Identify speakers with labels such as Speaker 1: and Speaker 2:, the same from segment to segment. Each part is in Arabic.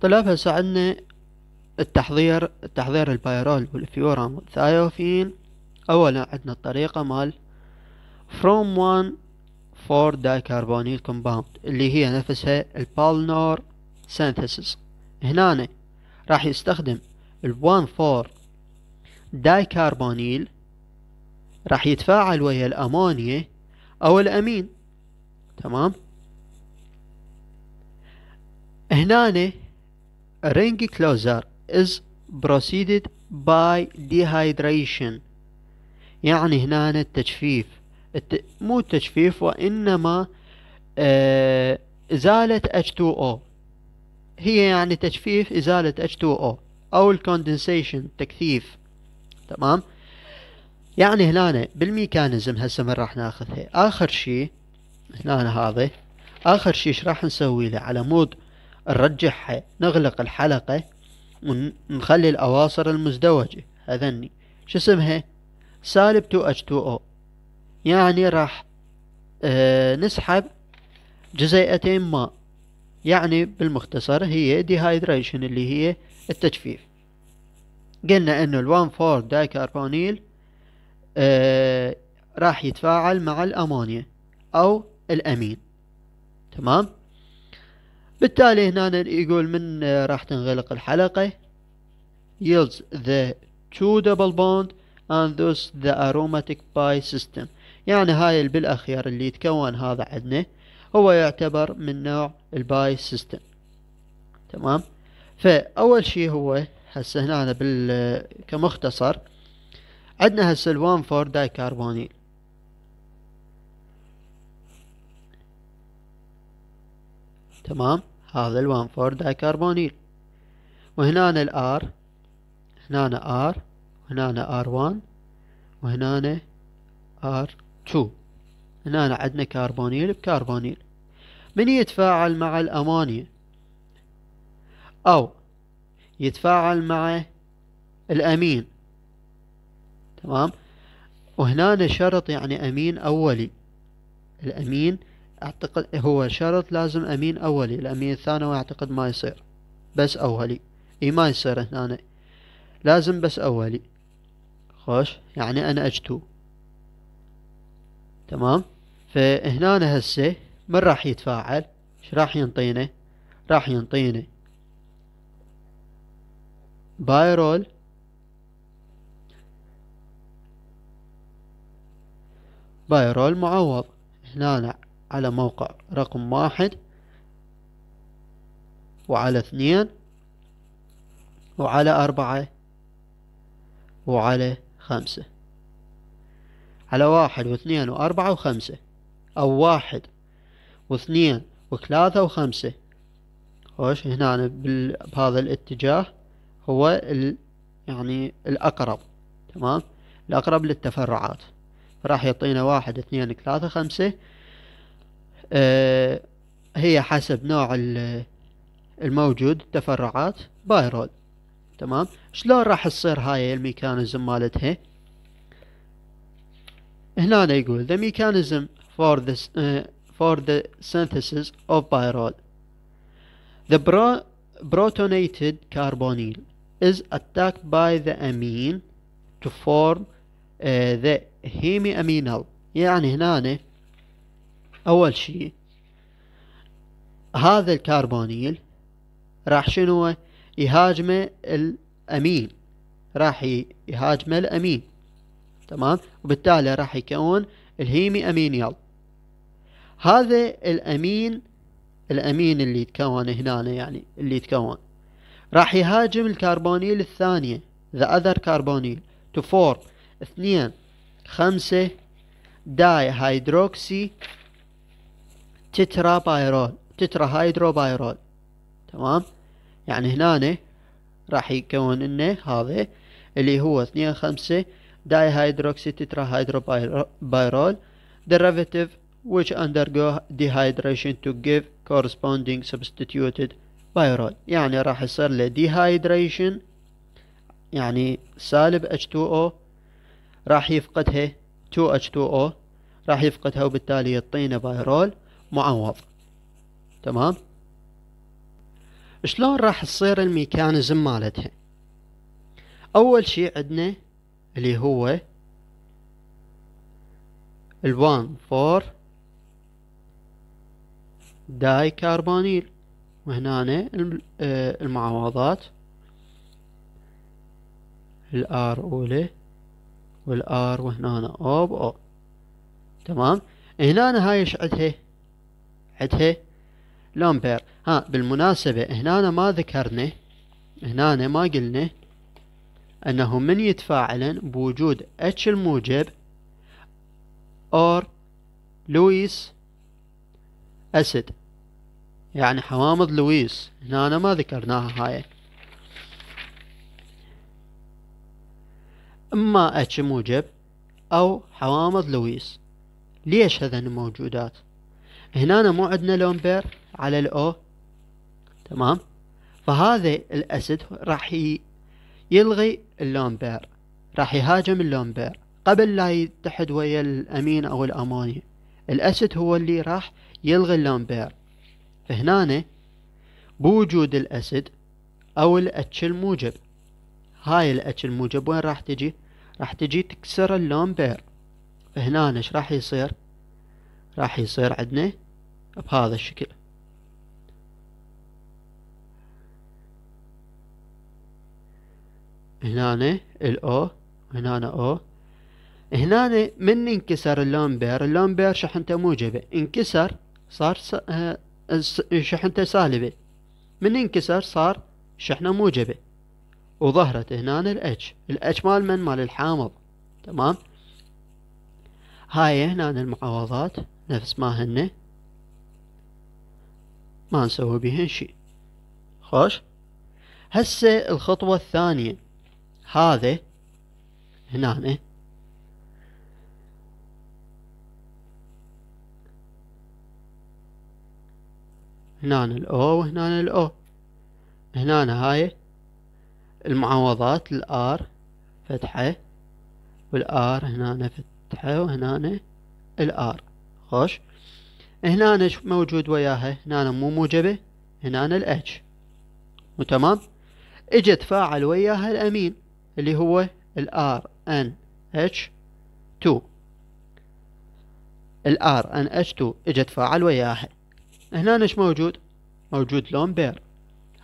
Speaker 1: طلب هسه عندنا التحضير تحضير البايرول والفيورام والثايوفين اولا عندنا الطريقة مال from one for dicarbonyl compound اللي هي نفسها البالنور synthesis هنا راح يستخدم ال 1 for dicarbonyl راح يتفاعل ويا الأمونيا أو الأمين تمام هنا Ring closure is preceded by dehydration يعني هنا التجفيف الت... مو التجفيف وإنما آه إزالة H2O هي يعني تجفيف إزالة H2O أو الكوندنسيشن تكثيف تمام يعني هنا بالميكانيزم هسه من راح ناخذها آخر شي هنا هذا آخر شي ايش راح نسوي له على مود نرجعها نغلق الحلقة ونخلي الأواصر المزدوجة هذني شو اسمها سالب 2H2O يعني راح آه نسحب جزيئتين ماء يعني بالمختصر هي ديهايدريشن اللي هي التجفيف قلنا انه الوان فور دايكربونيل آه راح يتفاعل مع الامونيا او الامين تمام بالتالي هنا يقول من راح تنغلق الحلقة yields the two double bond and thus the aromatic pi system يعني هاي بالأخير اللي يتكون هذا عندنا هو يعتبر من نوع الباي سيستم تمام فأول شيء هو هسه هنا بال كمختصر عندنا هسه الوان فور داي تمام هذا فور دايكربونيل وهنا الار هنا ار هنا ار 1 وهنا ار 2 هنا عندنا كربونيل بكربونيل من يتفاعل مع الأمونيا أو يتفاعل مع الأمين تمام وهنا شرط يعني أمين أولي الأمين اعتقد هو شرط لازم امين اولي الامين الثانوي اعتقد ما يصير بس اولي اي ما يصير هنا لازم بس اولي خوش يعني انا اجتو تمام فهنا هسه من راح يتفاعل ايش راح ينطينا راح ينطينا بايرول بايرول معوض هنا على موقع رقم واحد وعلى اثنين وعلى أربعة وعلى خمسة على واحد واثنين وأربعة وخمسة أو واحد واثنين وثلاثة وخمسة خوش هنا بهذا الاتجاه هو ال يعني الأقرب تمام الأقرب للتفرعات فراح يعطينا واحد اثنين ثلاثة خمسة هي حسب نوع الموجود تفرعات بايرول تمام شلون راح تصير هاي الميكانيزم مالتها هنا يقول the mechanism for the uh, for the synthesis of pyrrole the pro protonated carbonyl is attacked by the amine to form uh, the hemiaminal يعني هنا أول شيء هذا الكربونيل راح شنو يهاجمه الأمين راح يهاجمه الأمين تمام وبالتالي راح يكون الهيمي أمينيال هذا الأمين الأمين اللي يتكون هنا يعني اللي يتكون راح يهاجم الكربونيل الثانية the other carbonyl to form اثنين خمسة داي هيدروكسي تترا بايرول تترا هايدرو بايرول تمام يعني هنا راح يكون انه هذا اللي هو اثنين خمسة داي هيدروكسي تترا هايدرو بايرول derivative which undergo dehydration to give corresponding substituted بايرول يعني راح يصير له dehydration يعني سالب H2O راح يفقدها 2H2O راح يفقدها وبالتالي يعطينا بايرول معوض تمام شلون راح تصير الميكانيزم مالتها اول شيء عندنا اللي هو ال1 فور داي كاربونيل وهنا آه، المعوضات الار اولى والار وهنا او او تمام هنا هاي ايش عندها عندها لامبير ها بالمناسبة هنا ما ذكرنا هنا ما قلنا أنه من يتفاعلن بوجود اتش الموجب أور لويس أسد يعني حوامض لويس هنا أنا ما ذكرناها هاي إما اتش موجب أو حوامض لويس ليش هذن الموجودات هنا مو عندنا بير على الاو تمام فهذا الاسد راح يلغي اللون بير راح يهاجم اللون بير قبل لا يتحد ويا الامين او الاموني الاسد هو اللي راح يلغي اللون بير فهنا بوجود الاسد او الاتش الموجب هاي الاتش الموجب وين راح تجي راح تجي تكسر اللون بير فهنا ايش راح يصير راح يصير عندنا بهذا الشكل هنا الاو هنا او هنا من انكسر اللامبير اللامبير شحنته موجبة انكسر صار آه، شحنته سالبة من انكسر صار شحنة موجبة وظهرت هنا الاتش الاتش مال من مال الحامض تمام هاي هنا المعوضات نفس ما هن ما نسوي بهن شيء خوش هسه الخطوة الثانية هذا هنا هنا الاو وهنا الاو هنا هاي المعوضات الار فتحة والار هنا فتحة وهنا الار خوش هنا ايش موجود وياها هنا مو موجبة هنا الاتش وتمام اجت فاعل وياها الامين اللي هو الار ان اتش 2 الار ان اتش 2 اجت فاعل وياها هنا ايش موجود موجود لون بير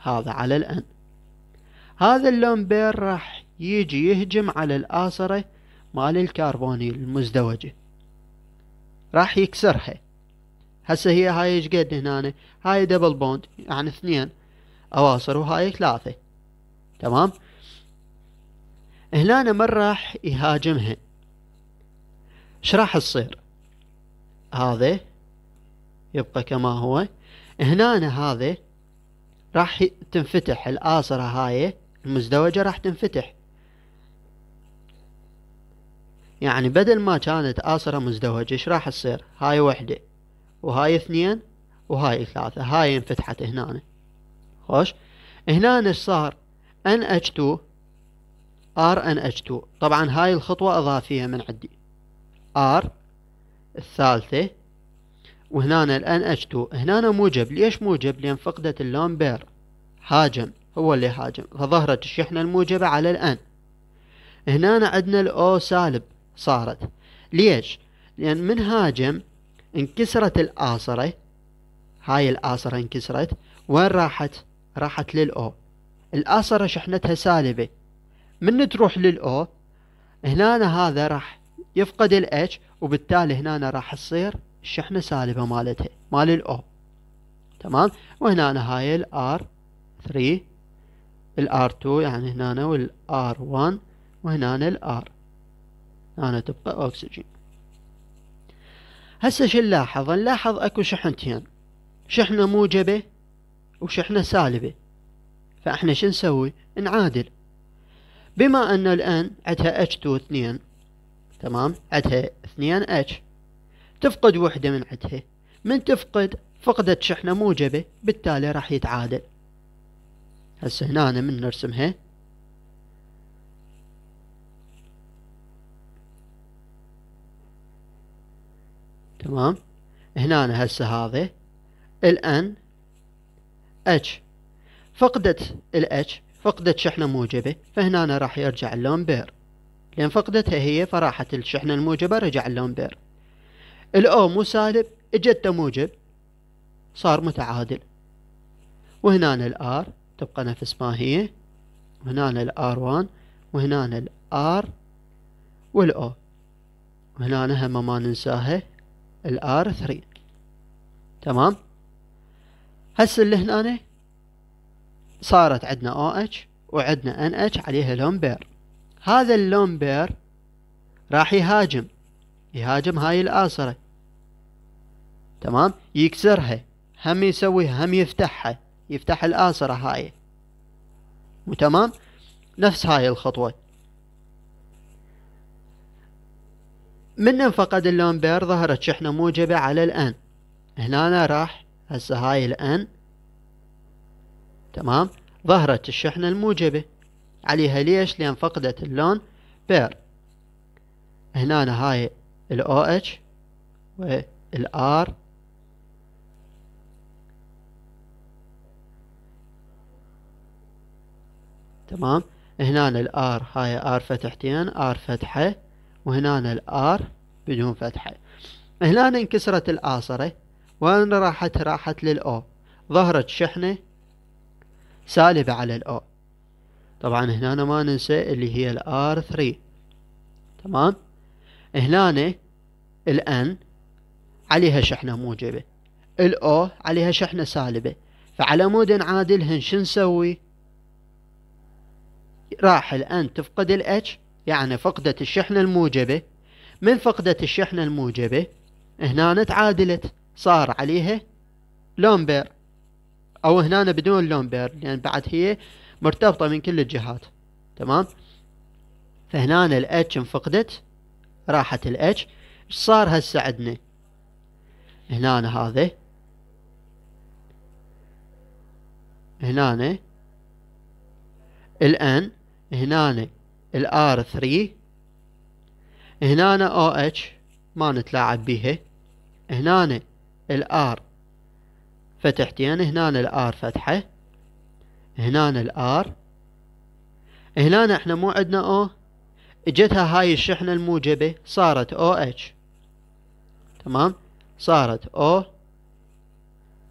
Speaker 1: هذا على الان هذا اللون بير راح يجي يهجم على الاصره مال الكربونيل المزدوجة راح يكسرها هسه هي هاي ايش قد هنا هاي دبل بوند يعني اثنين اواصر وهاي ثلاثة تمام هنا من راح يهاجمها ايش راح تصير هذا يبقى كما هو هنا هذا راح تنفتح الآصرة هاي المزدوجة راح تنفتح يعني بدل ما كانت آسرة مزدوجة ايش راح تصير هاي وحدة وهاي اثنين وهاي ثلاثة هاي انفتحت هنا خوش هنا ايش صار ان اتش 2 ار ان اتش 2 طبعا هاي الخطوة اضافية من عندي ار الثالثة وهنا ال NH2 هنا موجب ليش موجب لأن فقدت اللون بير هاجم هو اللي هاجم فظهرت الشحنة الموجبة على الان هنا عندنا الأو سالب صارت ليش لأن من هاجم انكسرت الآصرة هاي الآصرة انكسرت وين راحت راحت للأو الآصرة شحنتها سالبة من تروح للأو هنا هذا راح يفقد الاتش وبالتالي هنا راح تصير الشحنة سالبة مالتها مال الأو تمام وهنا هاي الار 3 الار 2 يعني هنا والار 1 وهنا الار أنا تبقى أكسجين هسه شو نلاحظ نلاحظ أكو شحنتين شحنة موجبة وشحنة سالبة فإحنا شو نسوي نعادل بما أن الآن عندها H2 2 تمام عندها 2 H تفقد وحدة من عندها من تفقد فقدت شحنة موجبة بالتالي راح يتعادل هسه هنا من نرسمها تمام هنا هسه هذا الان اتش فقدت الاتش فقدت شحنة موجبة فهنا راح يرجع اللون بير لأن فقدتها هي فراحت الشحنة الموجبة رجع اللون بير الأو مو سالب اجته موجب صار متعادل وهنا الآر تبقى نفس ما هي وهنا الآر 1 وهنا الآر والأو وهنا هم ما ننساها الار 3 تمام هسه اللي هنا صارت عندنا او اتش وعندنا ان اتش عليها لون بير هذا اللون بير راح يهاجم يهاجم هاي الآسرة تمام يكسرها هم يسويها هم يفتحها يفتح الآسرة هاي تمام نفس هاي الخطوة من انفقد اللون بير ظهرت شحنة موجبة على الان هنا راح هسه هاي الان تمام ظهرت الشحنة الموجبة عليها ليش لأن فقدت اللون بير هنا هاي ال OH وال R تمام هنا ال R هاي R فتحتين R فتحة وهنا الآر بدون فتحة هنا انكسرت الآصرة وين راحت راحت للأو ظهرت شحنة سالبة على الأو طبعا هنا ما ننسى اللي هي الآر 3 تمام هنا الان عليها شحنة موجبة الأو عليها شحنة سالبة فعلى مود نعادلهن شو نسوي راح الان تفقد الاتش يعني فقدت الشحنة الموجبة من فقدت الشحنة الموجبة هنا تعادلت صار عليها لومبير أو هنا بدون لومبير لأن يعني بعد هي مرتبطة من كل الجهات تمام فهنا الاتش انفقدت راحت الاتش ايش صار هسه عندنا هنا هذا هنا الان هنا الار 3 هنا اتش ما نتلاعب بيها هنا الار فتحتين هنا الار فتحة هنا الار هنا احنا مو عندنا او اجتها هاي الشحنة الموجبة صارت او اتش تمام صارت او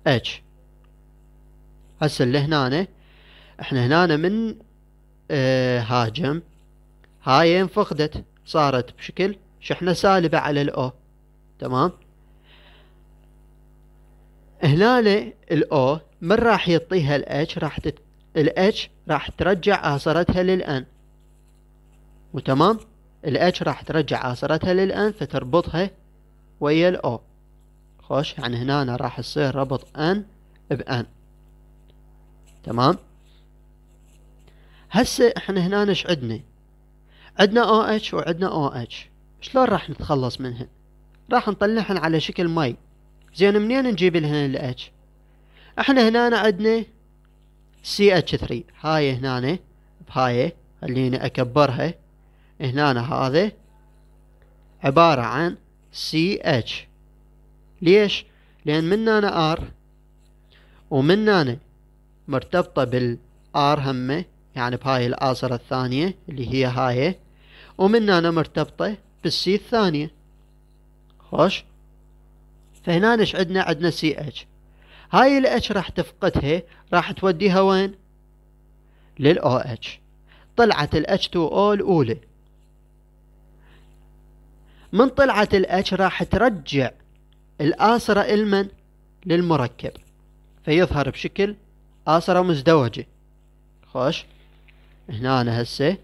Speaker 1: اتش هسه اللي هنا احنا هنا من اه هاجم هاي انفقدت صارت بشكل شحنة سالبة على الأو تمام هنا الأو من راح يعطيها الاتش راح تت... الاتش راح ترجع عصرتها للان وتمام الاتش راح ترجع عصرتها للان فتربطها ويا الاو خوش يعني هنا أنا راح يصير ربط ان بان تمام هسه احنا هنا ايش عندنا عندنا او اتش وعندنا او اتش شلون راح نتخلص منهن راح نطلعهن على شكل مي زين منين نجيب لهن الاتش احنا هنا عندنا سي اتش 3 هاي هنا بهاي خليني اكبرها هنا هذا عبارة عن سي اتش ليش لان من هنا ار ومن هنا مرتبطة بالار همه يعني بهاي الآصرة الثانية اللي هي هاي ومن هنا مرتبطة بالسي الثانية خوش فهنا ايش عندنا عندنا سي اتش هاي الاتش راح تفقدها راح توديها وين للاو اتش طلعت الاتش تو او الاولى من طلعت الاتش راح ترجع الآسرة المن للمركب فيظهر بشكل آسرة مزدوجة خوش هنا هسه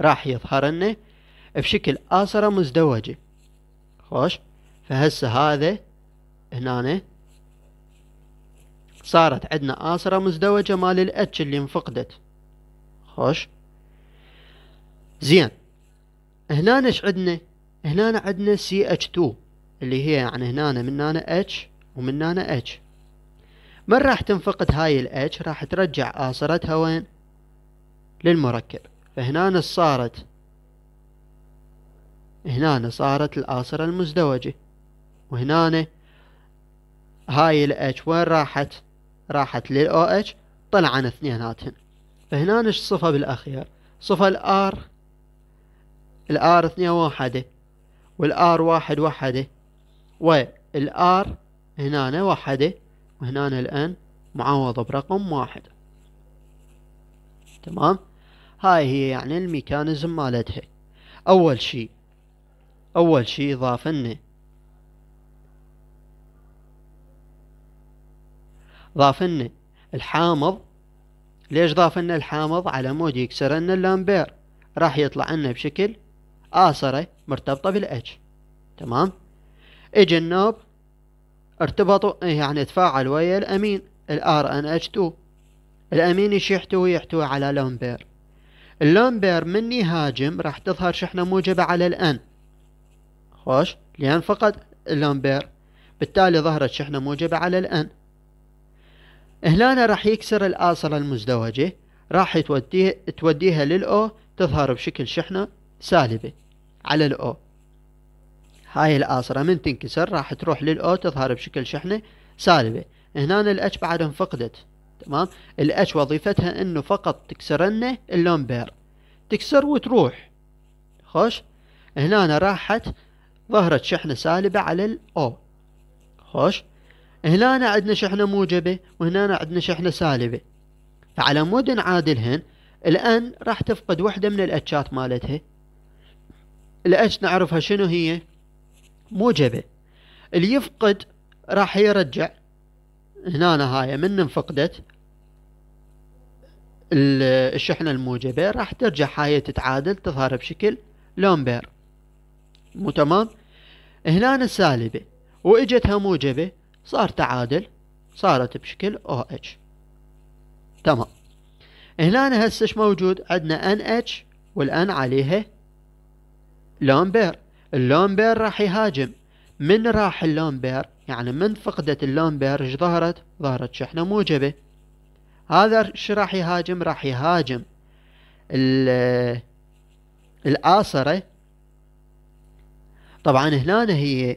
Speaker 1: راح لنا بشكل آسرة مزدوجة خوش فهسه هذا هنا صارت عندنا آسرة مزدوجة مال الاتش اللي انفقدت خوش زين هنا ايش عندنا هنا عندنا سي اتش 2 اللي هي يعني هنا من هنا اتش ومن هنا اتش من راح تنفقد هاي الاتش راح ترجع آسرتها وين للمركب فهنا صارت هنا صارت الآسرة المزدوجة وهنا هاي الاتش وين راحت راحت للأو اتش طلعن اثنيناتهن فهنا ايش صفة بالأخير صفة الآر الآر اثنين واحدة والآر واحد وحدة والآر هنا وحدة وهنا الآن معوضة برقم واحد تمام هاي هي يعني الميكانيزم مالتها أول شي أول شي ضافنا ضافنا الحامض ليش ضافنا الحامض على مود يكسر لنا اللامبير راح يطلع لنا بشكل اصره مرتبطة بالاتش تمام اجى النوب ارتبطوا يعني تفاعل ويا الامين الار ان اتش 2 الامين ايش يحتوي يحتوي على لامبير اللومبير من يهاجم راح تظهر شحنة موجبة على الان خوش لأن فقد اللومبير بالتالي ظهرت شحنة موجبة على الان هنا راح يكسر الآصلة المزدوجة راح توديه توديها للأو تظهر بشكل شحنة سالبة على الأو هاي الآصرة من تنكسر راح تروح للأو تظهر بشكل شحنة سالبة هنا الأتش بعد انفقدت تمام الاتش وظيفتها انه فقط تكسر لنا اللون بير تكسر وتروح خوش هنا راحت ظهرت شحنة سالبة على الاو خوش هنا عندنا شحنة موجبة وهنا عندنا شحنة سالبة فعلى مود نعادلهن الان راح تفقد وحدة من الاتشات مالتها الاتش نعرفها شنو هي موجبة اللي يفقد راح يرجع هنا هاي من انفقدت الشحنة الموجبة راح ترجع هاي تتعادل تظهر بشكل لومبير مو تمام هنا سالبة واجتها موجبة صار تعادل صارت بشكل او اتش تمام هنا هسه موجود عندنا ان اتش والان عليها لومبير اللومبير راح يهاجم من راح اللومبير يعني من فقدت اللون بيرج ظهرت ظهرت شحنة موجبة هذا شو راح يهاجم راح يهاجم الآصرة طبعا هنا هي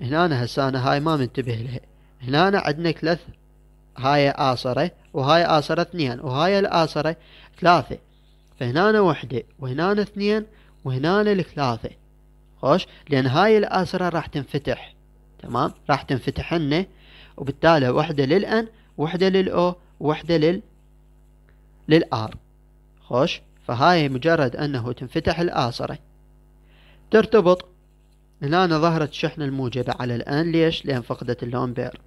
Speaker 1: هنا هسه أنا هاي ما منتبه لها هنا عندنا ثلاث هاي آصرة وهاي آصرة اثنين وهاي الآصرة ثلاثة فهنا وحدة وهنا اثنين وهنا الثلاثة خوش لأن هاي الآصرة راح تنفتح تمام راح تنفتح لنا وبالتالي وحده للان وحده للاو وحده لل للار خوش فهاي مجرد انه تنفتح الآصرة ترتبط هنا ظهرت الشحنة الموجبة على الآن ليش؟ لأن فقدت اللون بير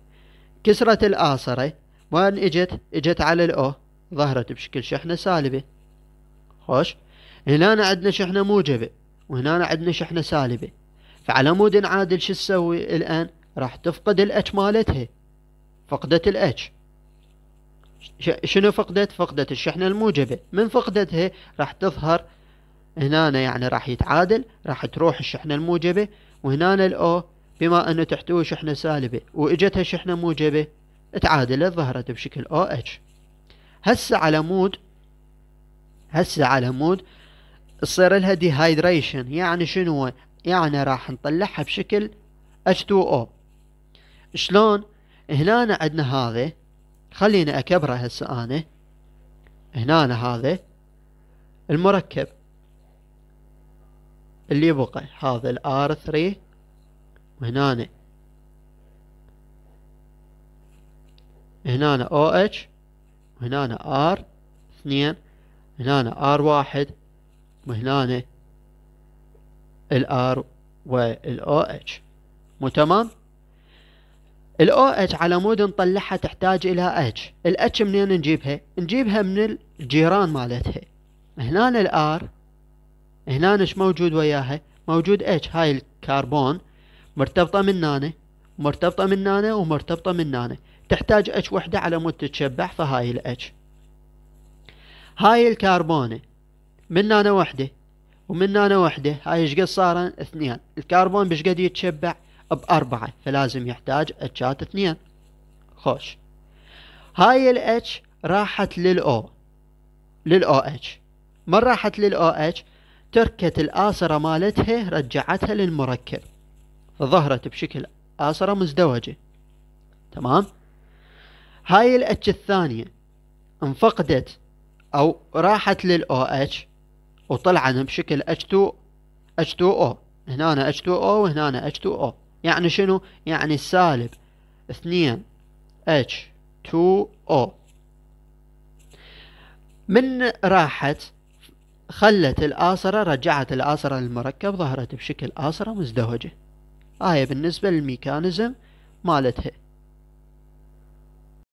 Speaker 1: كسرت الآصرة وين اجت؟ اجت على الأو ظهرت بشكل شحنة سالبة خوش هنا عندنا شحنة موجبة وهنا عندنا شحنة سالبة فعلى مود نعادل شو تسوي الآن راح تفقد الاتش مالتها فقدت الاتش شنو فقدت فقدت الشحنة الموجبة من فقدتها راح تظهر هنا يعني راح يتعادل راح تروح الشحنة الموجبة وهنا الاو بما انه تحتوي شحنة سالبة واجتها شحنة موجبة تعادلت ظهرت بشكل او اتش هسه على مود هسه على مود تصير لها ديهايدريشن يعني شنو يعني راح نطلعها بشكل H2O شلون هنا عندنا هذا خليني اكبره هسه انا هنا هذا المركب اللي يبقى هذا r 3 وهنا هنا OH اتش وهنا r 2 هنا r 1 وهنا الار والاو اتش مو تمام الاو اتش على مود نطلعها تحتاج الى اتش الاتش منين نجيبها نجيبها من الجيران مالتها هنا الار هنا ايش موجود وياها موجود اتش هاي الكربون مرتبطه من هنا مرتبطه من هنا ومرتبطه من هنا تحتاج اتش وحده على مود تتشبع فهاي الاتش هاي الكربونه من هنا وحده ومن هنا وحدة هاي ايش قد صارن اثنين الكربون بش قد يتشبع بأربعة فلازم يحتاج اتشات اثنين خوش هاي الاتش راحت للأو للأو اتش من راحت للأو اتش تركت الآسرة مالتها رجعتها للمركب فظهرت بشكل آسرة مزدوجة تمام هاي الاتش الثانية انفقدت أو راحت للأو اتش وطلعنا بشكل H2 H2O هنا أنا H2O وهنا أنا H2O يعني شنو؟ يعني سالب اثنين H2O من راحت خلت الآسرة رجعت الآسرة للمركب ظهرت بشكل آسرة مزدوجة هاي بالنسبة للميكانيزم مالتها